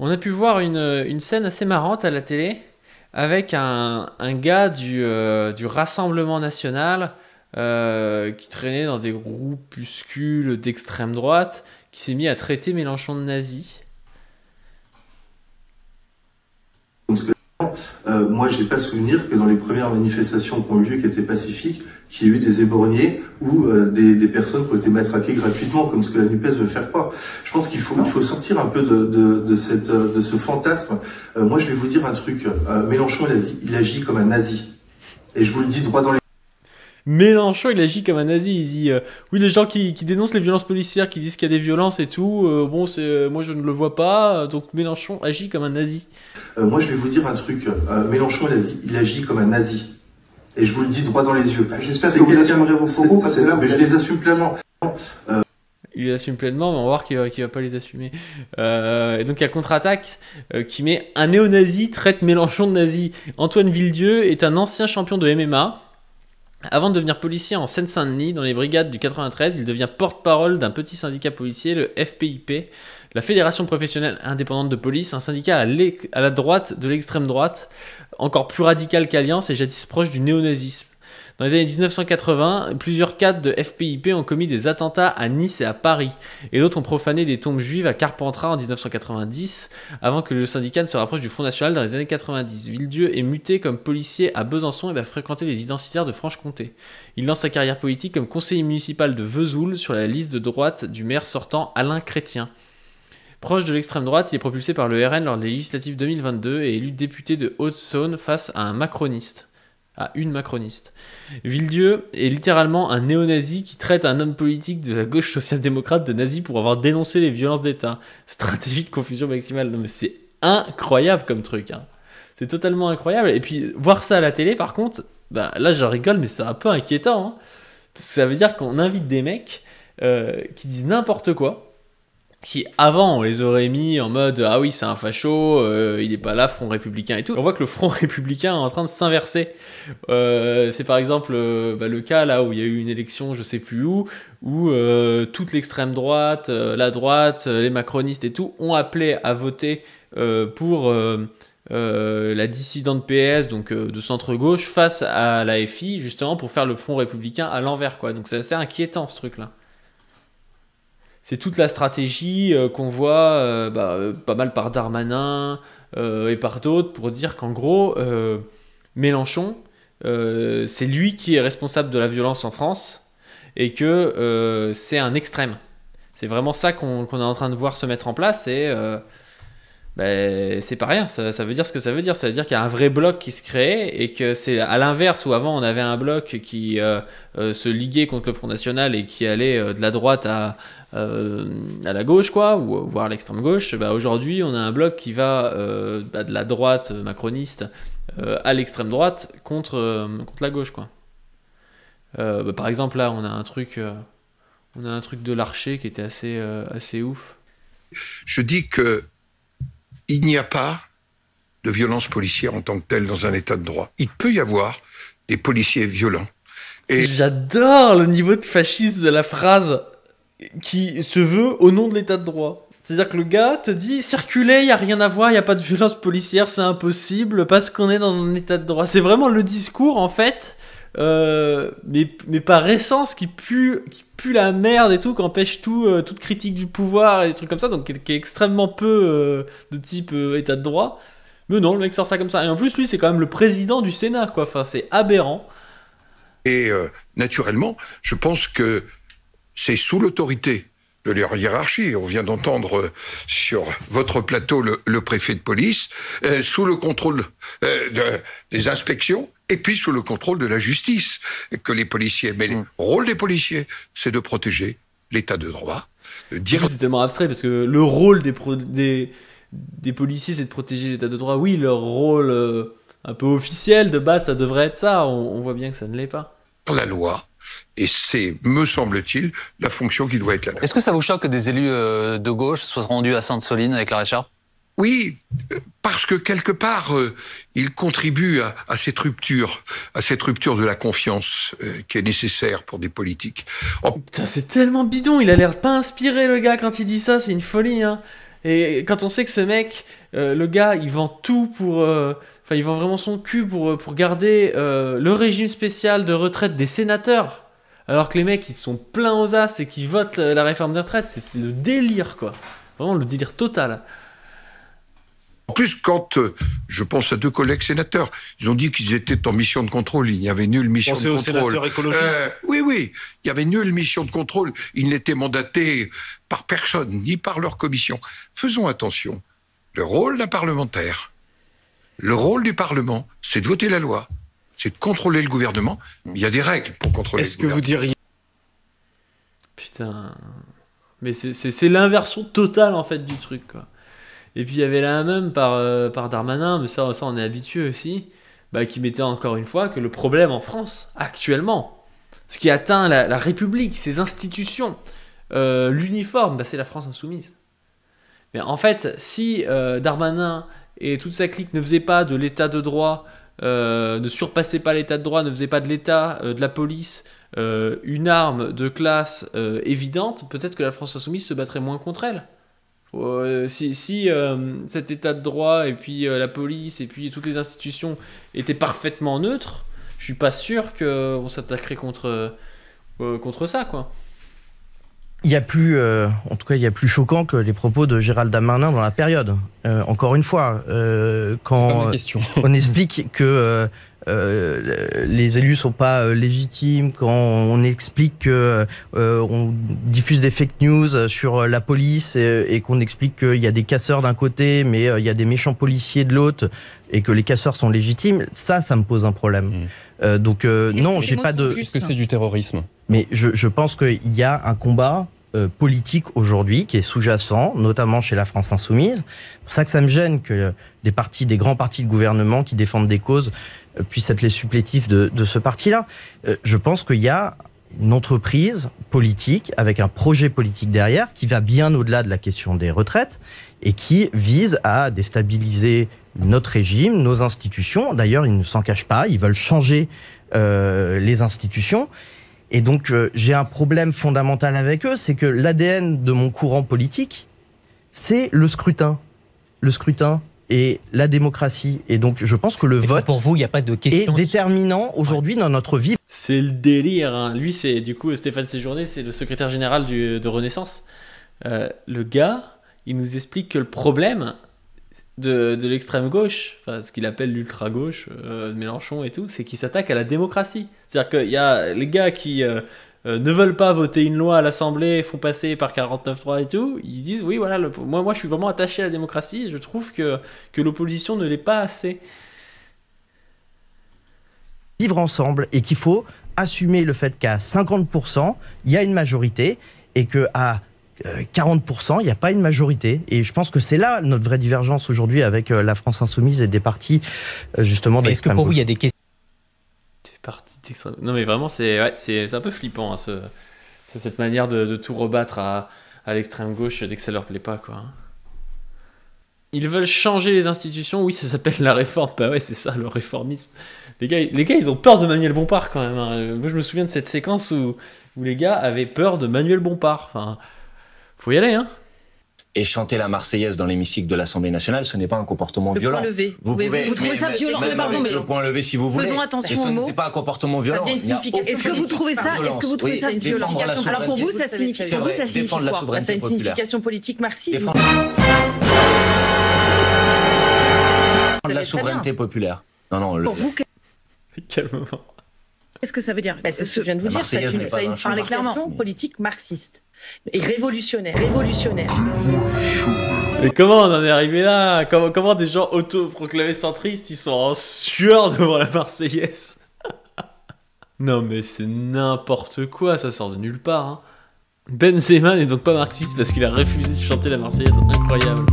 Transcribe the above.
on a pu voir une, scène assez marrante à la télé avec un, gars euh, du, Rassemblement national euh, qui traînait dans des groupuscules d'extrême droite, qui s'est mis à traiter Mélenchon de nazi. euh, moi, j'ai pas souvenir que dans les premières manifestations qui ont eu lieu, qui étaient pacifiques, qu'il y ait eu des éborgnés ou euh, des, personnes qui ont été matraquées gratuitement, comme ce que la NUPES veut faire pas. Je pense qu'il faut, il faut sortir un peu de, cette, euh, de ce fantasme. Euh, moi, je vais vous dire un truc. Mélenchon, il agit comme un nazi. Et je vous le dis droit dans les... Mélenchon, il agit comme un nazi. Il dit euh, Oui, les gens qui, qui, dénoncent les violences policières, qui disent qu'il y a des violences et tout, euh, bon, c'est, euh, moi je ne le vois pas. Donc Mélenchon agit comme un nazi. moi, je vais vous dire un truc. Mélenchon, il, il agit comme un nazi. Et je vous le dis droit dans les yeux. Bah, j'espère que vous assumerez vos propos parce que là, mais je les assume pleinement. Il les assume pleinement, mais on va voir qu'il va, va pas les assumer. et donc il y a contre-attaque qui met un néo-nazi traite Mélenchon de nazi. Antoine Villedieu est un ancien champion de MMA. Avant de devenir policier en Seine-Saint-Denis, dans les brigades du 93, il devient porte-parole d'un petit syndicat policier, le FPIP, la Fédération professionnelle indépendante de police, un syndicat à, à la droite de l'extrême droite, encore plus radical qu'Alliance et jadis proche du néonazisme. Dans les années 1980, plusieurs cadres de FPIP ont commis des attentats à Nice et à Paris, et d'autres ont profané des tombes juives à Carpentras en 1990, avant que le syndicat ne se rapproche du Front National dans les années 90. Villedieu est muté comme policier à Besançon et va fréquenter les identitaires de Franche-Comté. Il lance sa carrière politique comme conseiller municipal de Vesoul sur la liste de droite du maire sortant Alain Chrétien. Proche de l'extrême droite, il est propulsé par le RN lors des législatives 2022 et élu député de Haute-Saône face à un macroniste à une macroniste. Villedieu est littéralement un néo-nazi qui traite un homme politique de la gauche social-démocrate de nazi pour avoir dénoncé les violences d'État. Stratégie de confusion maximale. Non mais c'est incroyable comme truc. Hein. C'est totalement incroyable. Et puis voir ça à la télé par contre, bah là je rigole mais c'est un peu inquiétant. Parce hein. que ça veut dire qu'on invite des mecs euh, qui disent n'importe quoi qui avant on les aurait mis en mode ah oui c'est un facho, euh, il n'est pas là Front républicain et tout. On voit que le Front républicain est en train de s'inverser. Euh, c'est par exemple euh, bah, le cas là où il y a eu une élection je sais plus où où toute l'extrême droite, la droite, les macronistes et tout ont appelé à voter pour la dissidente PS, donc de centre-gauche, face à la FI, justement pour faire le front républicain à l'envers. quoi. Donc c'est assez inquiétant ce truc-là c'est toute la stratégie euh, qu'on voit euh, bah, euh, pas mal par Darmanin et par d'autres pour dire qu'en gros, Mélenchon, c'est lui qui est responsable de la violence en France et que c'est un extrême. C'est vraiment ça qu'on est en train de voir se mettre en place et ben, c'est pas rien, ça, veut dire ce que ça veut dire. Ça veut dire qu'il y a un vrai bloc qui se crée et que c'est à l'inverse où avant on avait un bloc qui euh, euh, se liguait contre le Front National et qui allait euh, de la droite à, à la gauche, quoi, ou voire l'extrême gauche. Ben, aujourd'hui on a un bloc qui va bah, de la droite macroniste à l'extrême droite contre, contre la gauche, quoi. Bah, par exemple, là on a un truc, on a un truc de l'archer qui était assez, assez ouf. Je dis que il n'y a pas de violence policière en tant que telle dans un état de droit. Il peut y avoir des policiers violents. Et... J'adore le niveau de fascisme de la phrase qui se veut au nom de l'état de droit. C'est-à-dire que le gars te dit circuler, il a rien à voir, il n'y a pas de violence policière, c'est impossible parce qu'on est dans un état de droit. C'est vraiment le discours en fait euh, mais, mais, par essence qui pue, qui pue la merde et tout, qui empêche tout, euh, toute critique du pouvoir et des trucs comme ça, donc qui, est extrêmement peu euh, de type état de droit. Mais non, le mec sort ça comme ça. Et en plus, lui, c'est quand même le président du Sénat, quoi. Enfin, c'est aberrant. Et naturellement, je pense que c'est sous l'autorité de leur hiérarchie. On vient d'entendre euh, sur votre plateau le, préfet de police, euh, sous le contrôle euh, des inspections et puis sous le contrôle de la justice que les policiers. Mais le mm. rôle des policiers, c'est de protéger l'état de droit. C'est tellement abstrait parce que le rôle des, des... policiers, c'est de protéger l'état de droit. Oui, leur rôle un peu officiel de base, ça devrait être ça. On, on voit bien que ça ne l'est pas. La loi et c'est, me semble-t-il, la fonction qui doit être la nôtre. Est-ce que ça vous choque que des élus euh, de gauche soient rendus à Sainte-Soline avec la Richard oui, euh, parce que quelque part, euh, ils contribuent à, cette rupture, à cette rupture de la confiance qui est nécessaire pour des politiques. Putain, c'est tellement bidon, il a l'air pas inspiré le gars quand il dit ça, c'est une folie. Hein. Et quand on sait que ce mec, euh, le gars, il vend tout pour. Euh, enfin, il vend vraiment son cul pour, euh, garder le régime spécial de retraite des sénateurs. Alors que les mecs, ils sont pleins aux as et qui votent la réforme des retraites. C'est le délire, quoi. Vraiment le délire total. En plus, quand euh, je pense à deux collègues sénateurs, ils ont dit qu'ils étaient en mission de contrôle. Il n'y avait nulle mission de contrôle. Aux euh, oui, oui, il n'y avait nulle mission de contrôle. Ils n'étaient mandatés par personne, ni par leur commission. Faisons attention. Le rôle d'un parlementaire, le rôle du Parlement, c'est de voter la loi, c'est de contrôler le gouvernement. Il y a des règles pour contrôler. Est-ce que vous diriez Putain, mais c'est l'inversion totale en fait du truc quoi. Et puis il y avait la même par, euh, par Darmanin, mais ça, on est habitué aussi, bah, qui mettait encore une fois que le problème en France, actuellement, ce qui atteint la, République, ses institutions, euh, l'uniforme, bah, c'est la France insoumise. Mais en fait, si euh, Darmanin et toute sa clique ne faisaient pas de l'état de droit, ne surpassaient pas l'état de droit, ne faisaient pas de l'état, de la police, une arme de classe évidente, peut-être que la France insoumise se battrait moins contre elle si, si euh, cet état de droit et puis euh, la police et puis toutes les institutions étaient parfaitement neutres, je suis pas sûr qu'on euh, s'attaquerait contre, contre ça, quoi. Il y a plus, en tout cas, il y a plus choquant que les propos de Gérald Darmanin dans la période. encore une fois, quand on explique que euh, les élus sont pas euh, légitimes, quand on explique qu'on euh, diffuse des fake news sur la police et, qu'on explique qu'il y a des casseurs d'un côté, mais il y a des méchants policiers de l'autre et que les casseurs sont légitimes, ça, ça me pose un problème. Mmh. donc non, j'ai pas de. ce que c'est hein. du terrorisme Mais je, je pense qu'il y a un combat euh, politique aujourd'hui qui est sous-jacent, notamment chez la France insoumise. C'est pour ça que ça me gêne que euh, des partis, des grands partis de gouvernement qui défendent des causes euh, puissent être les supplétifs de, ce parti-là. je pense qu'il y a une entreprise politique avec un projet politique derrière qui va bien au-delà de la question des retraites et qui vise à déstabiliser notre régime, nos institutions. D'ailleurs, ils ne s'en cachent pas, ils veulent changer les institutions. Et donc, euh, j'ai un problème fondamental avec eux, c'est que l'ADN de mon courant politique, c'est le scrutin. Le scrutin et la démocratie. Et donc, je pense que le vote. Pour vous, il n'y a pas de question. Est déterminant aujourd'hui dans notre vie. C'est le délire. Hein. Lui, c'est du coup Stéphane Séjourné, c'est le secrétaire général de Renaissance. Euh, le gars, il nous explique que le problème, de, de l'extrême gauche, enfin, ce qu'il appelle l'ultra gauche, euh, Mélenchon et tout, c'est qu'il s'attaque à la démocratie. C'est-à-dire qu'il y a les gars qui euh, euh, ne veulent pas voter une loi à l'Assemblée, font passer par 49.3 et tout, ils disent oui, voilà, moi, moi je suis vraiment attaché à la démocratie, je trouve que, que l'opposition ne l'est pas assez. Vivre ensemble et qu'il faut assumer le fait qu'à 50%, il y a une majorité et que 40%, euh, il n'y a pas une majorité. Et je pense que c'est là notre vraie divergence aujourd'hui avec euh, la France insoumise et des partis euh, justement Est-ce que pour vous, il y a des questions Des partis d'extrême Non mais vraiment, c'est ouais, un peu flippant, hein, cette manière de, tout rebattre à, l'extrême gauche dès que ça leur plaît pas. quoi. Hein. Ils veulent changer les institutions, oui, ça s'appelle la réforme. Bah ouais, c'est ça, le réformisme. Les gars, les gars, ils ont peur de Manuel Bompard quand même. Hein. Moi, je me souviens de cette séquence où, où les gars avaient peur de Manuel Bompard. Enfin, faut y aller, hein et chanter la Marseillaise dans l'hémicycle de l'Assemblée nationale, ce n'est pas un comportement le violent. Point levé. Vous, pouvez, vous, trouvez ça violent mais, Le point levé, si vous voulez. Faisons attention aux mots. Ce n'est pas un comportement violent. Est-ce que vous trouvez ça Est-ce que vous trouvez ça une Alors pour vous, ça signifie pour vous, ça signifie la souveraineté Ça a une signification politique marxiste. Défendre la souveraineté populaire. Non, non. Pour vous, quel moment Qu'est-ce que ça veut dire bah, C'est ce que je viens de vous dire. Ça, une clairement. politique marxiste et révolutionnaire. Révolutionnaire. Mais comment on en est arrivé là comment, des gens autoproclamés centristes, ils sont en sueur devant la Marseillaise Non mais c'est n'importe quoi, ça sort de nulle part. Hein. Benzema n'est donc pas marxiste parce qu'il a refusé de chanter la Marseillaise, incroyable.